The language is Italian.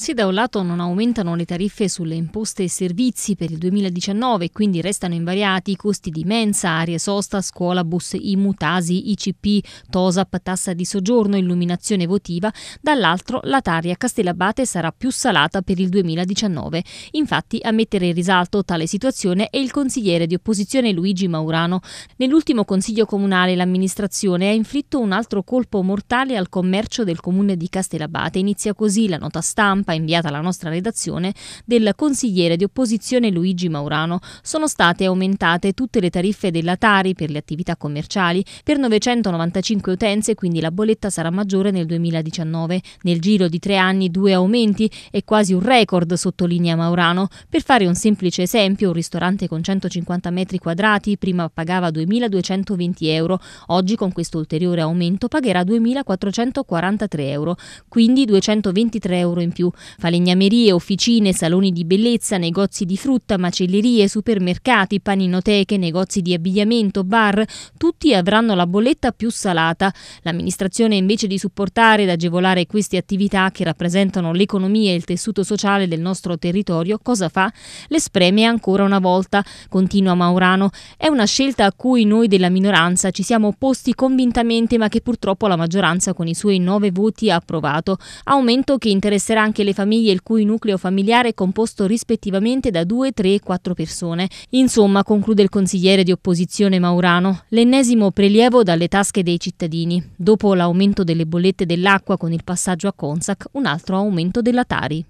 Se da un lato non aumentano le tariffe sulle imposte e servizi per il 2019, e quindi restano invariati i costi di mensa, aria sosta, scuola, bus, IMU, TASI, ICP, TOSAP, tassa di soggiorno, illuminazione votiva, dall'altro la Taria Castellabate sarà più salata per il 2019. Infatti a mettere in risalto tale situazione è il consigliere di opposizione Luigi Maurano. Nell'ultimo consiglio comunale l'amministrazione ha inflitto un altro colpo mortale al commercio del comune di Castellabate. Inizia così la nota stampa stampa inviata alla nostra redazione del consigliere di opposizione Luigi Maurano, sono state aumentate tutte le tariffe della Tari per le attività commerciali per 995 utenze, quindi la bolletta sarà maggiore nel 2019. Nel giro di tre anni due aumenti e quasi un record, sottolinea Maurano. Per fare un semplice esempio, un ristorante con 150 metri quadrati prima pagava 2.220 euro, oggi con questo ulteriore aumento pagherà 2.443 euro, quindi 223 euro in più. Falegnamerie, officine, saloni di bellezza, negozi di frutta, macellerie, supermercati, paninoteche, negozi di abbigliamento, bar, tutti avranno la bolletta più salata. L'amministrazione invece di supportare ed agevolare queste attività che rappresentano l'economia e il tessuto sociale del nostro territorio, cosa fa? Le spreme ancora una volta, continua Maurano. È una scelta a cui noi della minoranza ci siamo opposti convintamente ma che purtroppo la maggioranza con i suoi nove voti ha approvato. Aumento che interesserà anche le le famiglie il cui nucleo familiare è composto rispettivamente da 2, 3 e 4 persone. Insomma, conclude il consigliere di opposizione Maurano, l'ennesimo prelievo dalle tasche dei cittadini. Dopo l'aumento delle bollette dell'acqua con il passaggio a Consac, un altro aumento della Tari.